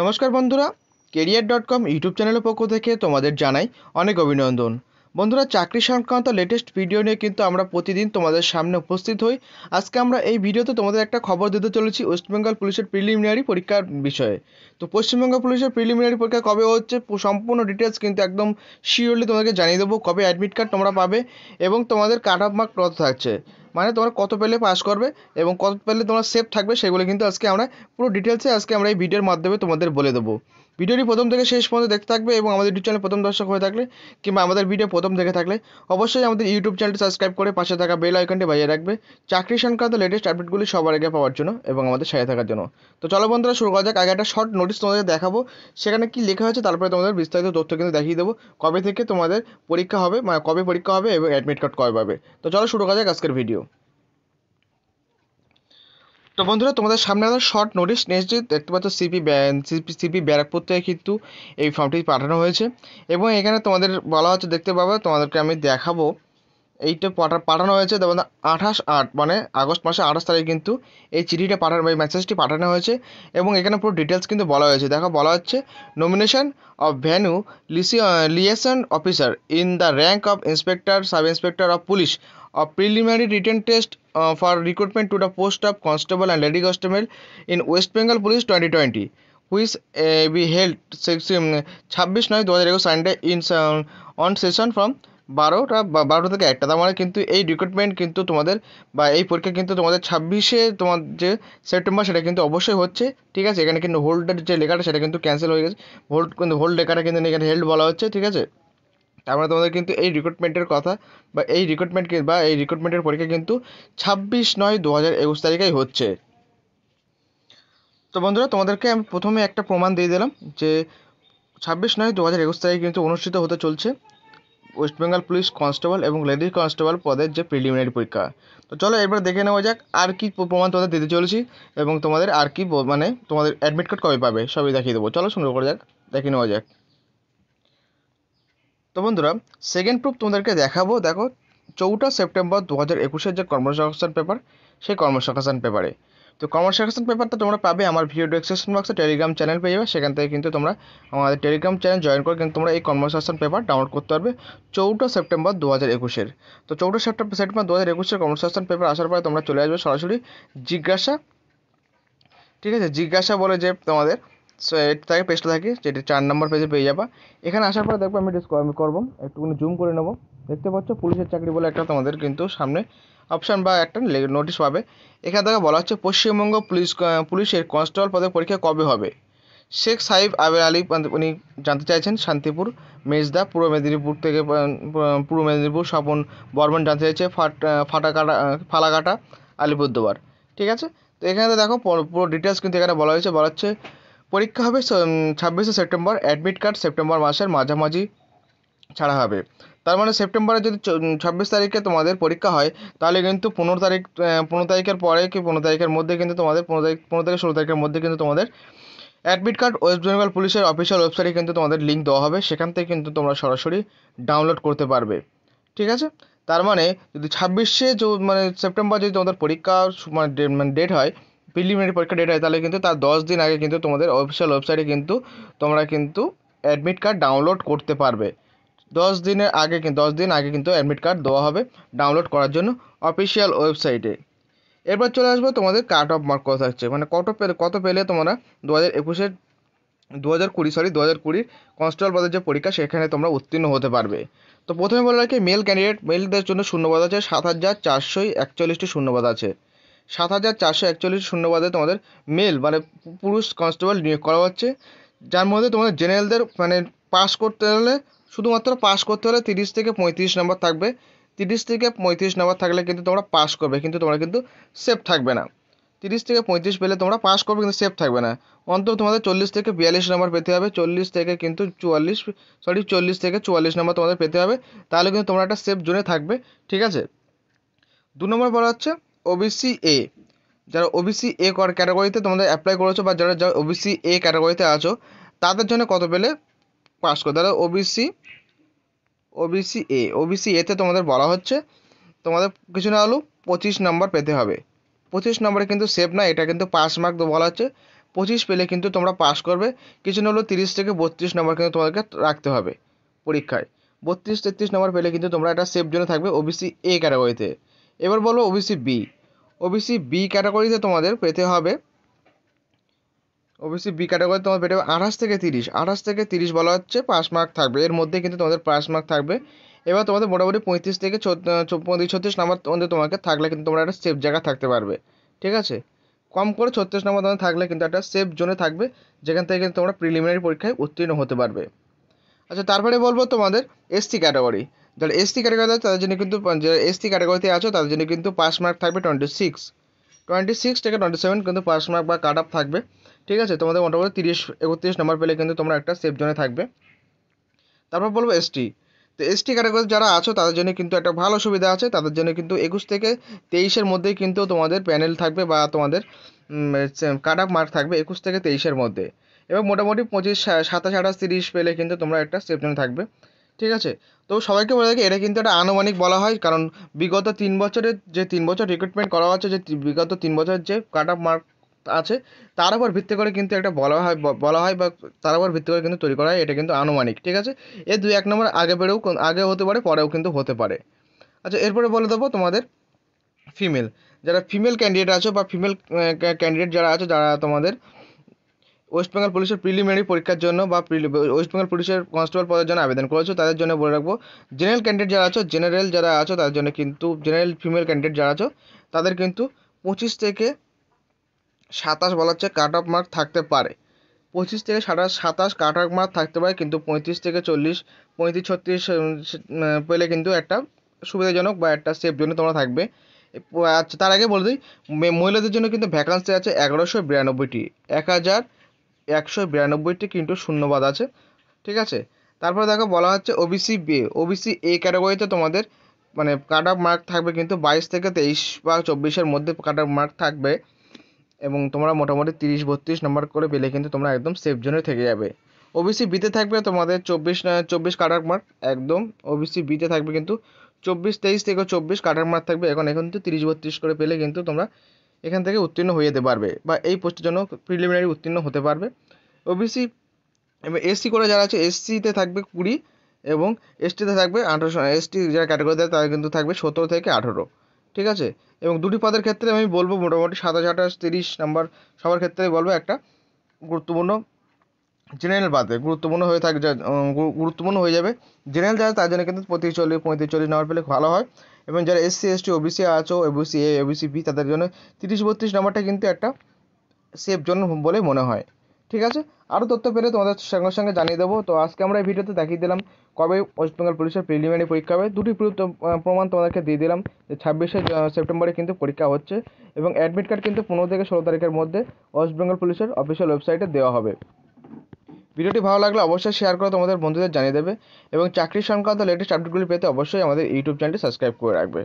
নমস্কার বন্ধুরা career dot com YouTube চ্যানেলের পক্ষ থেকে তোমাদের জানাই অনেক অভিনন্দন বন্ধুরা চাকরি সংক্রান্ত লেটেস্ট ভিডিও নিয়ে কিন্তু আমরা প্রতিদিন তোমাদের সামনে উপস্থিত হই আজকে আমরা এই ভিডিওতে তোমাদের একটা খবর দিতে চলেছি ওয়েস্টবেঙ্গল পুলিশের প্রিলিমিনারি পরীক্ষার বিষয়ে তো পশ্চিমবঙ্গ পুলিশের প্রিলিমিনারি পরীক্ষা কবে হচ্ছে সম্পূর্ণ ডিটেলস কিন্তু একদম শিওরলি তোমাদেরকে জানিয়ে দেবো কবে অ্যাডমিট কার্ড তোমরা পাবে এবং তোমাদের কাট অফ মার্ক কত থাকছে মানে তোমরা কত পেলে পাস করবে এবং কত পেলে তোমরা সেফ থাকবে সেগুলো কিন্তু আজকে আমরা পুরো ডিটেলসে আজকে আমরা এই ভিডিওর মাধ্যমে তোমাদের বলে দেবো ভিডিওটি প্রথম থেকে শেষ পর্যন্ত দেখতে থাকবে এবং আমাদের ইউটিউব চ্যানেল প্রথম দর্শক হয়ে থাকলে কিংবা আমাদের ভিডিও প্রথম দেখে থাকলে অবশ্যই আমাদের ইউটিউব চ্যানেলটি সাবস্ক্রাইব করে পাশে থাকা বেল আইকনটি বাজিয়ে রাখবে চাকরি সংক্রান্ত লেটেস্ট আপডেটগুলি সবার আগে পাওয়ার জন্য এবং আমাদের সাথে থাকার জন্য তো চলো বন্ধুরা শুরু করা যাক আগে একটা শর্ট নোটিশ তোমাদের দেখাবো সেখানে কি লেখা হয়েছে তারপরে তোমাদের বিস্তারিত তথ্য কিন্তু দেখিয়ে দেবো কবে থেকে তোমাদের পরীক্ষা হবে মানে কবে পরীক্ষা হবে এবং অ্যাডমিট কার্ড কবে পাবে তো চলো শুরু করা যাক আজকের ভিডিও তো বন্ধুরা তোমাদের সামনে একটা শর্ট নোটিশ নেক্সট দেখতে পাচ্ছ সিপি সিপি ব্যারাকপুর থেকে কিন্তু এই ফর্মটি পাঠানো হয়েছে এবং এখানে তোমাদের বলা হচ্ছে দেখতে পাবে তোমাদেরকে আমি দেখাবো এইটা পাঠা পাঠানো হয়েছে তোমাদের আঠাশ আট মানে আগস্ট মাসে আঠাশ তারিখে কিন্তু এই চিঠিটা পাঠানো এই মেসেজটি পাঠানো হয়েছে এবং এখানে পুরো ডিটেলস কিন্তু বলা হয়েছে দেখো বলা হচ্ছে nomination of venue liaison officer in the rank of inspector sub inspector of police of preliminary written test for recruitment to the post of constable and lady constable in West Bengal police twenty twenty A B held ছাব্বিশ নয় দু হাজার একুশ Sunday in on session from বারোটা বারোটা থেকে একটা তার মানে কিন্তু এই রিক্রুটমেন্ট কিন্তু তোমাদের বা এই পরীক্ষা কিন্তু তোমাদের ছাব্বিশে তোমার যে সেপ্টেম্বর সেটা কিন্তু অবশ্যই হচ্ছে ঠিক আছে এখানে কিন্তু হোল্ডের যে লেখাটা সেটা কিন্তু ক্যান্সেল হয়ে গেছে হোল্ড কিন্তু হোল্ড লেখাটা কিন্তু এখানে হেল্ড বলা হচ্ছে ঠিক আছে তারপরে মানে তোমাদের কিন্তু এই রিক্রুটমেন্টের কথা বা এই রিক্রুটমেন্ট বা এই রিক্রুটমেন্টের পরীক্ষা কিন্তু ছাব্বিশ নয় দু হাজার একুশ তারিখেই হচ্ছে তো বন্ধুরা তোমাদেরকে আমি প্রথমে একটা প্রমাণ দিয়ে দিলাম যে ছাব্বিশ নয় দু হাজার একুশ তারিখে কিন্তু অনুষ্ঠিত হতে চলছে ওয়েস্ট বেঙ্গল পুলিশ কনস্টেবল এবং লেডিস কনস্টেবল পদের যে প্রিলিমিনারি পরীক্ষা তো চলো এবার দেখে নেওয়া যাক আর কি প্রমাণ তোমাদের দিতে চলেছি এবং তোমাদের আর কি মানে তোমাদের অ্যাডমিট কার্ড কবে পাবে সবই দেখিয়ে দেবো চলো শুরু করে যাক দেখে নেওয়া যাক তো বন্ধুরা সেকেন্ড প্রুফ তোমাদেরকে দেখাবো দেখো চৌঠা সেপ্টেম্বর দু হাজার একুশের যে কর্মসংস্থান পেপার সেই কর্মসংস্থান পেপারে তো কমার্স সেকশন পেপারটা তোমরা পাবে আমার ভিডিও ডিসক্রিপশন বক্সে টেলিগ্রাম চ্যানেল পেয়ে যাবে সেখান থেকে কিন্তু তোমরা আমাদের টেলিগ্রাম চ্যানেল জয়েন করে কিন্তু তোমরা এই কনভার্সেশন পেপার ডাউনলোড করতে পারবে চৌঠা সেপ্টেম্বর দু হাজার একুশের তো চৌঠা সেপ্টেম্বর সেপ্টেম্বর দু হাজার একুশের কনভার্সেশন পেপার আসার পরে তোমরা চলে আসবে সরাসরি জিজ্ঞাসা ঠিক আছে জিজ্ঞাসা বলে যে তোমাদের থাকে পেজটা থাকে যেটি চার নম্বর পেজে পেয়ে যাবা এখানে আসার পরে দেখবো আমি আমি করবো একটুখানি জুম করে নেবো দেখতে পাচ্ছ পুলিশের চাকরি বলে একটা তোমাদের কিন্তু সামনে অপশান বা একটা নোটিশ পাবে এখানে থেকে বলা হচ্ছে পশ্চিমবঙ্গ পুলিশ পুলিশের কনস্টেবল পদের পরীক্ষা কবে হবে শেখ সাহিব আবের আলী উনি জানতে চাইছেন শান্তিপুর মেজদা পূর্ব মেদিনীপুর থেকে পূর্ব মেদিনীপুর স্বপন বর্মন জানতে চাইছে ফাট ফাটাকাটা ফালাকাটা আলিপুরদুয়ার ঠিক আছে তো এখানে তো দেখো পুরো ডিটেলস কিন্তু এখানে বলা হয়েছে বলা হচ্ছে পরীক্ষা হবে ছাব্বিশে সেপ্টেম্বর অ্যাডমিট কার্ড সেপ্টেম্বর মাসের মাঝামাঝি ছাড়া হবে তার মানে সেপ্টেম্বরে যদি ছাব্বিশ তারিখে তোমাদের পরীক্ষা হয় তাহলে কিন্তু পনেরো তারিখ পনেরো তারিখের পরে কি পনেরো তারিখের মধ্যে কিন্তু তোমাদের পনেরো তারিখ পনেরো থেকে ষোলো তারিখের মধ্যে কিন্তু তোমাদের অ্যাডমিট কার্ড ওয়েস্ট বেঙ্গল পুলিশের অফিসিয়াল ওয়েবসাইটে কিন্তু তোমাদের লিঙ্ক দেওয়া হবে সেখান থেকে কিন্তু তোমরা সরাসরি ডাউনলোড করতে পারবে ঠিক আছে তার মানে যদি ছাব্বিশে মানে সেপ্টেম্বর যদি তোমাদের পরীক্ষা মানে মানে ডেট হয় প্রিলিমিনারি পরীক্ষা ডেট হয় তাহলে কিন্তু তার দশ দিন আগে কিন্তু তোমাদের অফিসিয়াল ওয়েবসাইটে কিন্তু তোমরা কিন্তু অ্যাডমিট কার্ড ডাউনলোড করতে পারবে দশ দিনের আগে দশ দিন আগে কিন্তু অ্যাডমিট কার্ড দেওয়া হবে ডাউনলোড করার জন্য অফিসিয়াল ওয়েবসাইটে এরপর চলে আসবো তোমাদের কাট অফ মার্ক কত থাকছে মানে কত পেলে কত পেলে তোমরা দু হাজার একুশের দু হাজার কুড়ি সরি দু হাজার কুড়ির কনস্টেবল পদের যে পরীক্ষা সেখানে তোমরা উত্তীর্ণ হতে পারবে তো প্রথমে বলে রাখি মেল ক্যান্ডিডেট মেলদের জন্য শূন্যবাদ আছে সাত হাজার চারশো একচল্লিশটি শূন্যবাদ আছে সাত হাজার চারশো একচল্লিশ শূন্যবাদে তোমাদের মেল মানে পুরুষ কনস্টেবল নিয়োগ করা হচ্ছে যার মধ্যে তোমাদের জেনারেলদের মানে পাস করতে হলে শুধুমাত্র পাস করতে হলে তিরিশ থেকে পঁয়ত্রিশ নম্বর থাকবে তিরিশ থেকে পঁয়ত্রিশ নম্বর থাকলে কিন্তু তোমরা পাস করবে কিন্তু তোমরা কিন্তু সেফ থাকবে না তিরিশ থেকে পঁয়ত্রিশ পেলে তোমরা পাস করবে কিন্তু সেফ থাকবে না অন্তত তোমাদের চল্লিশ থেকে বিয়াল্লিশ নম্বর পেতে হবে চল্লিশ থেকে কিন্তু চুয়াল্লিশ সরি চল্লিশ থেকে চুয়াল্লিশ নম্বর তোমাদের পেতে হবে তাহলে কিন্তু তোমরা একটা সেফ জোনে থাকবে ঠিক আছে দু নম্বর বলা হচ্ছে ওবিসি এ যারা ওবিসি এ ক্যাটাগরিতে তোমাদের অ্যাপ্লাই করেছো বা যারা যারা ওবিসি এ ক্যাটাগরিতে আছো তাদের জন্য কত পেলে পাস করো তাহলে ওবিসি ওবিসি এ ওবিসি এতে তোমাদের বলা হচ্ছে তোমাদের কিছু না হলেও পঁচিশ নম্বর পেতে হবে পঁচিশ নম্বরে কিন্তু সেভ না এটা কিন্তু পাস মার্ক বলা হচ্ছে পঁচিশ পেলে কিন্তু তোমরা পাস করবে কিছু না হলেও তিরিশ থেকে বত্রিশ নম্বর কিন্তু তোমাদেরকে রাখতে হবে পরীক্ষায় বত্রিশ তেত্রিশ নম্বর পেলে কিন্তু তোমরা এটা সেফ জন্য থাকবে ওবিসি এ ক্যাটাগরিতে এবার বলো ওবিসি বি ওবিসি বি ক্যাটাগরিতে তোমাদের পেতে হবে ওবিসি বি ক্যাটাগরি তোমার পেটে আঠাশ থেকে তিরিশ আঠাশ থেকে তিরিশ বলা হচ্ছে পাস মার্ক থাকবে এর মধ্যে কিন্তু তোমাদের পাস মার্ক থাকবে এবার তোমাদের মোটামুটি পঁয়ত্রিশ থেকে পঁয়ত্রিশ ছত্রিশ নাম্বার তোমাদের তোমাকে থাকলে কিন্তু তোমরা একটা সেফ জায়গা থাকতে পারবে ঠিক আছে কম করে ছত্রিশ নম্বর তোমাদের থাকলে কিন্তু একটা সেফ জোনে থাকবে যেখান থেকে কিন্তু তোমরা প্রিলিমিনারি পরীক্ষায় উত্তীর্ণ হতে পারবে আচ্ছা তারপরে বলবো তোমাদের এসসি ক্যাটাগরি যারা এসসি ক্যাটাগরি তাদের জন্য কিন্তু যারা এসসি ক্যাটাগরিতে আছো তাদের জন্য কিন্তু পাস মার্ক থাকবে টোয়েন্টি সিক্স টোয়েন্টি সিক্স থেকে টোয়েন্টি সেভেন কিন্তু পাস মার্ক বা কাট অফ থাকবে ঠিক আছে তোমাদের মোটামুটি তিরিশ একত্রিশ নাম্বার পেলে কিন্তু তোমরা একটা সেফ জোনে থাকবে তারপর বলবো এসটি তো এসটি ক্যাটাগরি যারা আছো তাদের জন্য কিন্তু একটা ভালো সুবিধা আছে তাদের জন্য কিন্তু একুশ থেকে তেইশের মধ্যেই কিন্তু তোমাদের প্যানেল থাকবে বা তোমাদের কাট আপ মার্ক থাকবে একুশ থেকে তেইশের মধ্যে এবং মোটামুটি পঁচিশ সাতাশ আঠাশ তিরিশ পেলে কিন্তু তোমরা একটা সেফ জোনে থাকবে ঠিক আছে তো সবাইকে বলে থাকি এটা কিন্তু একটা আনুমানিক বলা হয় কারণ বিগত তিন বছরের যে তিন বছর রিক্রুটমেন্ট করা হচ্ছে যে বিগত তিন বছরের যে কাট আপ মার্ক আছে তার উপর ভিত্তি করে কিন্তু একটা বলা হয় বলা হয় বা তার উপর ভিত্তি করে কিন্তু তৈরি করা হয় এটা কিন্তু আনুমানিক ঠিক আছে এ দুই এক নম্বর আগে বেড়েও আগে হতে পারে পরেও কিন্তু হতে পারে আচ্ছা এরপরে বলে দেবো তোমাদের ফিমেল যারা ফিমেল ক্যান্ডিডেট আছে বা ফিমেল ক্যান্ডিডেট যারা আছে যারা তোমাদের ওয়েস্ট বেঙ্গল পুলিশের প্রিলিমিনারি পরীক্ষার জন্য বা ওয়েস্ট বেঙ্গল পুলিশের কনস্টেবল পদের জন্য আবেদন করেছো তাদের জন্য বলে রাখবো জেনারেল ক্যান্ডিডেট যারা আছো জেনারেল যারা আছো তাদের জন্য কিন্তু জেনারেল ফিমেল ক্যান্ডিডেট যারা আছো তাদের কিন্তু পঁচিশ থেকে সাতাশ বলা হচ্ছে কাট অফ মার্ক থাকতে পারে পঁচিশ থেকে সাতাশ সাতাশ কাট অফ মার্ক থাকতে পারে কিন্তু পঁয়ত্রিশ থেকে চল্লিশ পঁয়ত্রিশ ছত্রিশ পেলে কিন্তু একটা সুবিধাজনক বা একটা সেফ জন্য তোমরা থাকবে আচ্ছা তার আগে বলে দিই মহিলাদের জন্য কিন্তু ভ্যাকান্সি আছে এগারোশো বিরানব্বইটি এক হাজার একশো বিরানব্বইটি কিন্তু শূন্যবাদ আছে ঠিক আছে তারপরে দেখো বলা হচ্ছে ওবিসি বে ওবিসি এ ক্যাটাগরিতে তোমাদের মানে কাট অফ মার্ক থাকবে কিন্তু বাইশ থেকে তেইশ বা চব্বিশের মধ্যে কাট অফ মার্ক থাকবে এবং তোমরা মোটামুটি তিরিশ বত্রিশ নাম্বার করে পেলে কিন্তু তোমরা একদম সেফ জোনে থেকে যাবে ওবিসি বিতে থাকবে তোমাদের চব্বিশ চব্বিশ কাটার মার্ক একদম ওবিসি বিতে থাকবে কিন্তু চব্বিশ তেইশ থেকে চব্বিশ কাটার মার্ক থাকবে এখন এখন তো তিরিশ বত্রিশ করে পেলে কিন্তু তোমরা এখান থেকে উত্তীর্ণ হয়ে যেতে পারবে বা এই পোস্টের জন্য প্রিলিমিনারি উত্তীর্ণ হতে পারবে ওবিসি এবং এসসি করে যারা আছে এসসিতে থাকবে কুড়ি এবং এসটিতে থাকবে আঠারোশো এসটি যারা ক্যাটাগরিতে তারা কিন্তু থাকবে সতেরো থেকে আঠেরো ঠিক আছে এবং দুটি পদের ক্ষেত্রে আমি বলবো মোটামুটি সাতাশ আঠাশ তিরিশ নাম্বার সবার ক্ষেত্রে বলবো একটা গুরুত্বপূর্ণ জেনারেল বাদে গুরুত্বপূর্ণ হয়ে থাকে গুরুত্বপূর্ণ হয়ে যাবে জেনারেল যারা তার জন্য কিন্তু পঁয়ত্রিশ চল্লিশ পঁয়ত্রিশ চল্লিশ নাম্বার পেলে ভালো হয় এবং যারা এসসি এসটি ওবিসি আছো ওবিসি এ এবিসি বি তাদের জন্য তিরিশ বত্রিশ নাম্বারটা কিন্তু একটা সেফ জোন বলে মনে হয় ঠিক আছে আরও তথ্য পেলে তোমাদের সঙ্গে সঙ্গে জানিয়ে দেবো তো আজকে আমরা এই ভিডিওতে দেখিয়ে দিলাম কবে ওয়েস্টবেঙ্গল পুলিশের প্রিলিমিনারি পরীক্ষা হবে দুটি প্রমাণ তোমাদেরকে দিয়ে দিলাম যে ছাব্বিশে সেপ্টেম্বরে কিন্তু পরীক্ষা হচ্ছে এবং অ্যাডমিট কার্ড কিন্তু পনেরো থেকে ষোলো তারিখের মধ্যে ওয়েস্টবেঙ্গল পুলিশের অফিসিয়াল ওয়েবসাইটে দেওয়া হবে ভিডিওটি ভালো লাগলে অবশ্যই শেয়ার করে তোমাদের বন্ধুদের জানিয়ে দেবে এবং চাকরি সংক্রান্ত লেটেস্ট আপডেটগুলি পেতে অবশ্যই আমাদের ইউটিউব চ্যানেলটি সাবস্ক্রাইব করে রাখবে